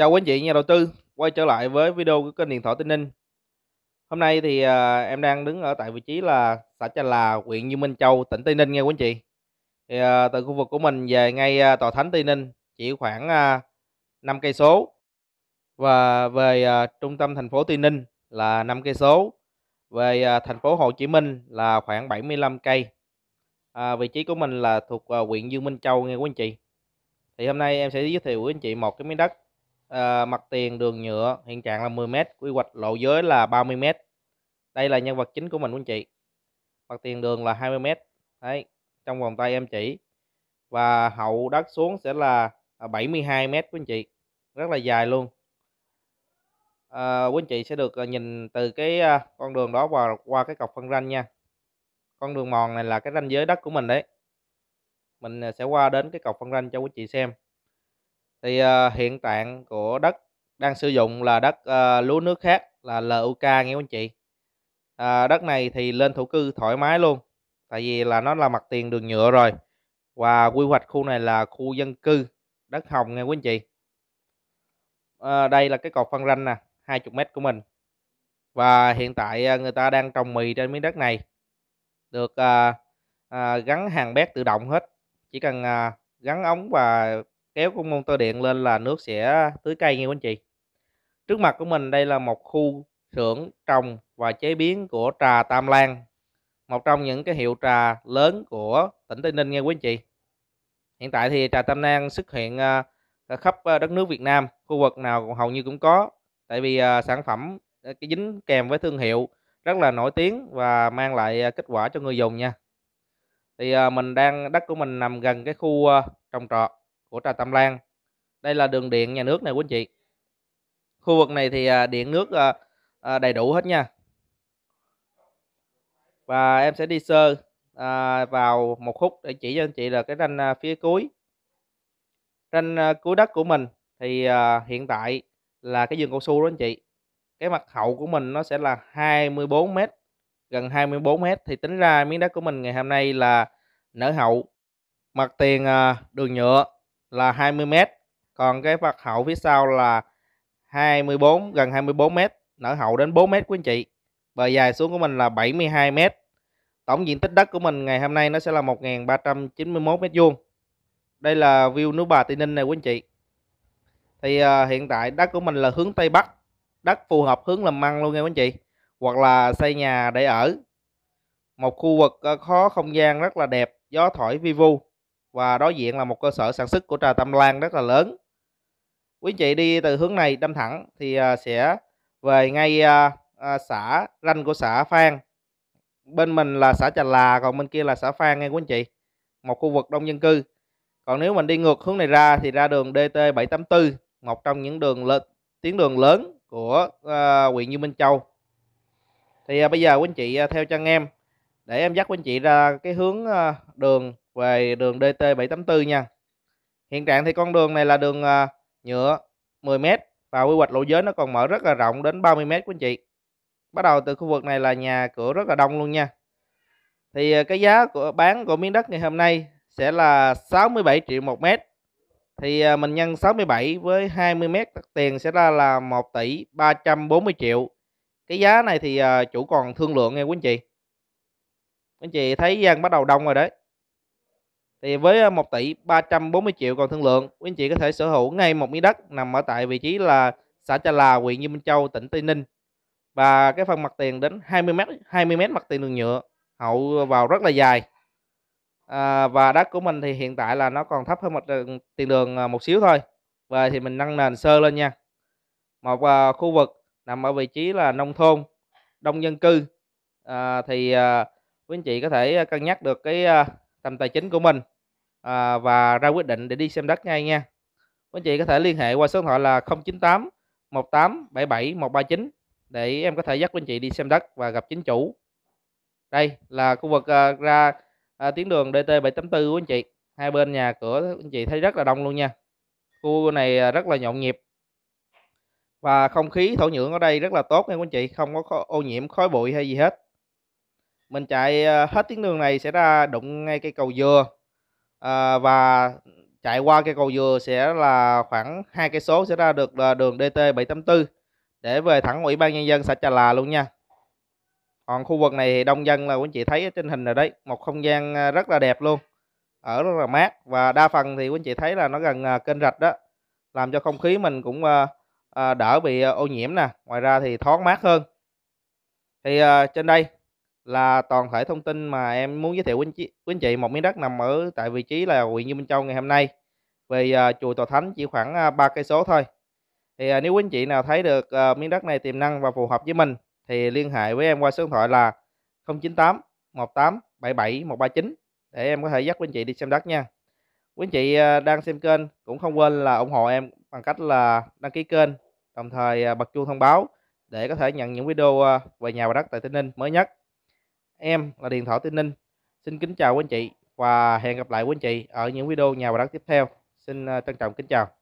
Chào quý anh chị nhà đầu tư, quay trở lại với video của kênh Điện thoại Tây Ninh. Hôm nay thì à, em đang đứng ở tại vị trí là xã Trà Là, huyện Như Minh Châu, tỉnh Tây Ninh nha quý anh chị. Thì à, từ khu vực của mình về ngay à, tòa thánh Tây Ninh chỉ khoảng à, 5 cây số và về à, trung tâm thành phố Tây Ninh là 5 cây số, về à, thành phố Hồ Chí Minh là khoảng 75 cây. À, vị trí của mình là thuộc à, huyện Dương Minh Châu nghe quý anh chị. Thì hôm nay em sẽ giới thiệu với anh chị một cái miếng đất à, mặt tiền đường nhựa hiện trạng là 10m quy hoạch lộ giới là 30m đây là nhân vật chính của mình quý anh chị mặt tiền đường là 20m đấy trong vòng tay em chỉ và hậu đất xuống sẽ là 72m à, quý anh chị rất là dài luôn à, quý anh chị sẽ được à, nhìn từ cái à, con đường đó và qua cái cọc phân ranh nha con đường mòn này là cái ranh giới đất của mình đấy mình sẽ qua đến cái cọc phân ranh cho quý chị xem thì uh, hiện trạng của đất đang sử dụng là đất uh, lúa nước khác là LUK nghe anh chị à, đất này thì lên thổ cư thoải mái luôn tại vì là nó là mặt tiền đường nhựa rồi và quy hoạch khu này là khu dân cư đất hồng nghe quý anh chị à, đây là cái cột phân ranh nè 20 mét của mình và hiện tại người ta đang trồng mì trên miếng đất này được à, à, gắn hàng bét tự động hết chỉ cần à, gắn ống và kéo con motor điện lên là nước sẽ tưới cây nha quý anh chị trước mặt của mình đây là một khu xưởng trồng và chế biến của trà Tam Lan một trong những cái hiệu trà lớn của tỉnh Tây Ninh nha quý anh chị hiện tại thì trà Tam Lan xuất hiện à, khắp à, đất nước Việt Nam khu vực nào hầu như cũng có tại vì à, sản phẩm cái dính kèm với thương hiệu rất là nổi tiếng và mang lại kết quả cho người dùng nha thì mình đang đất của mình nằm gần cái khu trồng trọt của Trà tam Lan. Đây là đường điện nhà nước này quý anh chị. Khu vực này thì à, điện nước à, à, đầy đủ hết nha. Và em sẽ đi sơ vào một khúc để chỉ cho anh chị là cái ranh phía cuối. Ranh cuối đất của mình thì hiện tại là cái vườn cao su đó anh chị. Cái mặt hậu của mình nó sẽ là 24 m, gần 24 m thì tính ra miếng đất của mình ngày hôm nay là nở hậu mặt tiền đường nhựa là 20 m. Còn cái vạt hậu phía sau là 24 gần 24 m, nở hậu đến 4 m quý anh chị. Bờ dài xuống của mình là 72 m. Tổng diện tích đất của mình ngày hôm nay nó sẽ là 1391 m vuông. Đây là view núi Bà Tây Ninh này quý anh chị. Thì uh, hiện tại đất của mình là hướng Tây Bắc. Đất phù hợp hướng làm măng luôn nha quý anh chị. Hoặc là xây nhà để ở. Một khu vực à, có không gian rất là đẹp, gió thổi vi vu và đối diện là một cơ sở sản xuất của trà Tam Lan rất là lớn. Quý chị đi từ hướng này đâm thẳng thì à, sẽ về ngay à, à, xã ranh của xã Phan. Bên mình là xã Trà Là, còn bên kia là xã Phan nghe quý anh chị. Một khu vực đông dân cư. Còn nếu mình đi ngược hướng này ra thì ra đường DT784, một trong những đường lớn, tuyến đường lớn của huyện uh, Như Minh Châu. Thì uh, bây giờ quý anh chị uh, theo chân em để em dắt quý anh chị ra cái hướng uh, đường về đường DT784 nha. Hiện trạng thì con đường này là đường à, nhựa 10m và quy hoạch lộ giới nó còn mở rất là rộng đến 30m quý anh chị. Bắt đầu từ khu vực này là nhà cửa rất là đông luôn nha. Thì à, cái giá của bán của miếng đất ngày hôm nay sẽ là 67 triệu 1 mét. Thì à, mình nhân 67 với 20 mét tiền sẽ ra là 1 tỷ 340 triệu. Cái giá này thì chủ còn thương lượng nghe quý anh chị. Quý anh chị thấy gian bắt đầu đông rồi đấy. Thì với 1 tỷ 340 triệu còn thương lượng, quý anh chị có thể sở hữu ngay một miếng đất nằm ở tại vị trí là xã Trà Là, huyện Như Minh Châu, tỉnh Tây Ninh. Và cái phần mặt tiền đến 20 m 20 m mặt tiền đường nhựa, hậu vào rất là dài. À, và đất của mình thì hiện tại là nó còn thấp hơn mặt ờ, tiền đường ờ, một xíu thôi. Về thì mình nâng nền sơ lên nha. Một à, khu vực nằm ở vị trí là nông thôn, đông dân cư. À, thì à, quý anh chị có thể ờ, cân nhắc được cái à, tầm tài chính của mình à, và ra quyết định để đi xem đất ngay nha. Quý anh chị có thể liên hệ qua số điện thoại là 098 1877 139 để em có thể dắt quý anh chị đi xem đất và gặp chính chủ. Đây là khu vực à, ra à, tuyến đường DT784 của anh chị. Hai bên nhà cửa anh chị thấy rất là đông luôn nha. Khu này à, rất là nhộn nhịp. Và không khí thổ nhưỡng ở đây rất là tốt nha quý anh chị, không có ô nhiễm khói bụi hay gì hết mình chạy ờ, hết tuyến đường này sẽ ra đụng ngay cây cầu dừa à, và chạy qua cây cầu dừa sẽ là khoảng hai cây số sẽ ra được ờ, đường DT 784 để về thẳng ủy ban nhân dân xã Trà Là luôn nha còn khu vực này thì đông dân là quý anh chị thấy ở trên hình rồi đấy một không gian rất là đẹp luôn ở rất là mát và đa phần thì quý anh chị thấy là nó gần kênh rạch đó làm cho không khí mình cũng đỡ bị ô nhiễm nè ngoài ra thì thoáng mát hơn thì trên đây là toàn thể thông tin mà em muốn giới thiệu quý anh chị, quý anh chị một miếng đất nằm ở tại vị trí là huyện Dương Minh Châu ngày hôm nay. Về à, chùa Tòa Thánh chỉ khoảng à, ba cây số thôi. Thì à, nếu quý anh chị nào thấy được à, miếng đất này tiềm năng và phù hợp với mình thì liên hệ với em qua số điện thoại là 098 18 77 139 để em có thể dắt quý anh chị đi xem đất nha. Quý anh chị à, đang xem kênh cũng không quên là ủng hộ em bằng cách là đăng ký kênh, đồng thời à, bật chuông thông báo để có thể nhận những video về nhà và đất tại Tây Ninh mới nhất. Em là Điện Thoại tinh Ninh. Xin kính chào quý anh chị và hẹn gặp lại quý anh chị ở những video nhà báo đăng tiếp theo. Xin ờ, trân trọng kính chào.